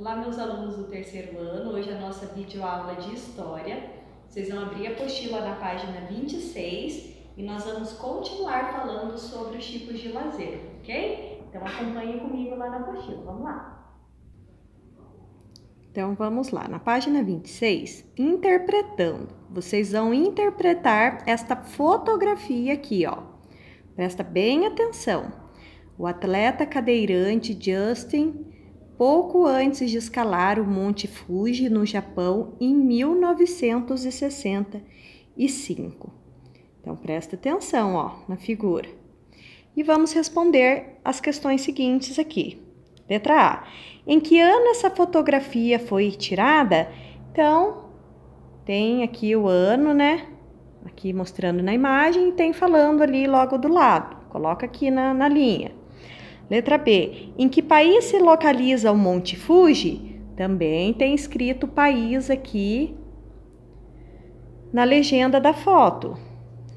Olá, meus alunos do terceiro ano. Hoje é a nossa videoaula é de História. Vocês vão abrir a apostila na página 26 e nós vamos continuar falando sobre os tipos de lazer, ok? Então, acompanhe comigo lá na apostila. Vamos lá! Então, vamos lá. Na página 26, interpretando. Vocês vão interpretar esta fotografia aqui, ó. Presta bem atenção. O atleta cadeirante Justin pouco antes de escalar o Monte Fuji, no Japão, em 1965. Então presta atenção ó, na figura. E vamos responder as questões seguintes aqui. Letra A. Em que ano essa fotografia foi tirada? Então, tem aqui o ano, né? Aqui mostrando na imagem e tem falando ali logo do lado. Coloca aqui na, na linha. Letra B. Em que país se localiza o Monte Fuji? Também tem escrito país aqui na legenda da foto.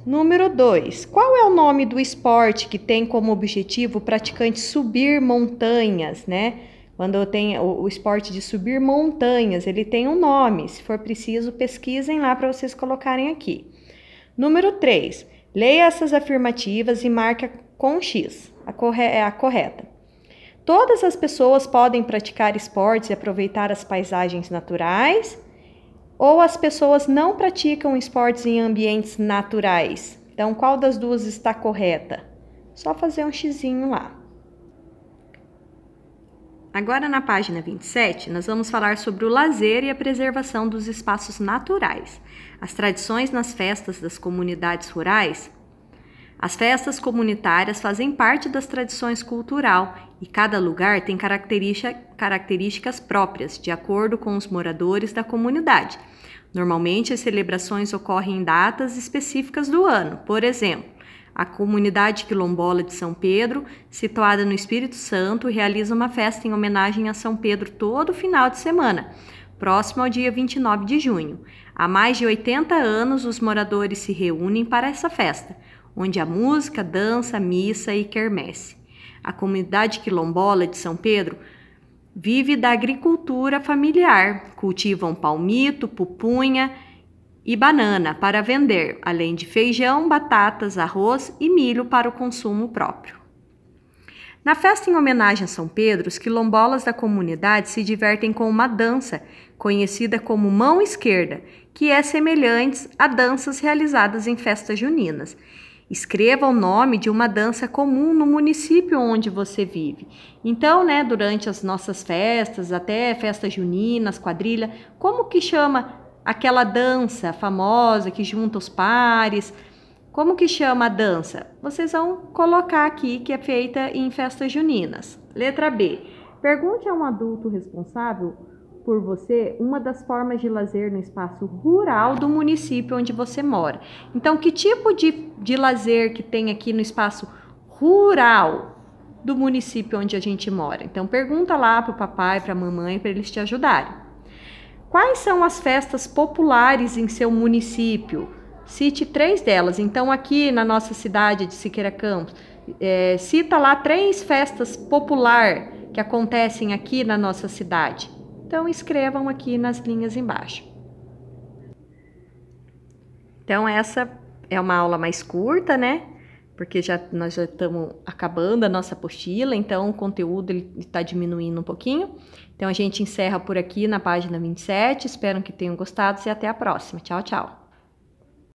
Número 2. Qual é o nome do esporte que tem como objetivo o praticante subir montanhas, né? Quando tem o, o esporte de subir montanhas, ele tem um nome. Se for preciso, pesquisem lá para vocês colocarem aqui. Número 3. Leia essas afirmativas e marca com X a corre é a correta. Todas as pessoas podem praticar esportes e aproveitar as paisagens naturais, ou as pessoas não praticam esportes em ambientes naturais. Então, qual das duas está correta? Só fazer um xizinho lá. Agora, na página 27, nós vamos falar sobre o lazer e a preservação dos espaços naturais. As tradições nas festas das comunidades rurais as festas comunitárias fazem parte das tradições cultural e cada lugar tem características próprias, de acordo com os moradores da comunidade. Normalmente, as celebrações ocorrem em datas específicas do ano, por exemplo. A comunidade quilombola de São Pedro, situada no Espírito Santo, realiza uma festa em homenagem a São Pedro todo final de semana, próximo ao dia 29 de junho. Há mais de 80 anos, os moradores se reúnem para essa festa onde há música, dança, missa e quermesse. A comunidade quilombola de São Pedro vive da agricultura familiar. Cultivam palmito, pupunha e banana para vender, além de feijão, batatas, arroz e milho para o consumo próprio. Na festa em homenagem a São Pedro, os quilombolas da comunidade se divertem com uma dança, conhecida como mão esquerda, que é semelhante a danças realizadas em festas juninas Escreva o nome de uma dança comum no município onde você vive. Então, né, durante as nossas festas, até festas juninas, quadrilha, como que chama aquela dança famosa que junta os pares? Como que chama a dança? Vocês vão colocar aqui que é feita em festas juninas. Letra B. Pergunte a um adulto responsável por você uma das formas de lazer no espaço rural do município onde você mora. Então, que tipo de de lazer que tem aqui no espaço rural do município onde a gente mora. Então pergunta lá para o papai, para a mamãe, para eles te ajudarem. Quais são as festas populares em seu município? Cite três delas. Então aqui na nossa cidade de Siqueira Campos, é, cita lá três festas popular que acontecem aqui na nossa cidade. Então escrevam aqui nas linhas embaixo. Então essa é uma aula mais curta, né? Porque já, nós já estamos acabando a nossa apostila, então o conteúdo está diminuindo um pouquinho. Então a gente encerra por aqui na página 27. Espero que tenham gostado e até a próxima. Tchau, tchau.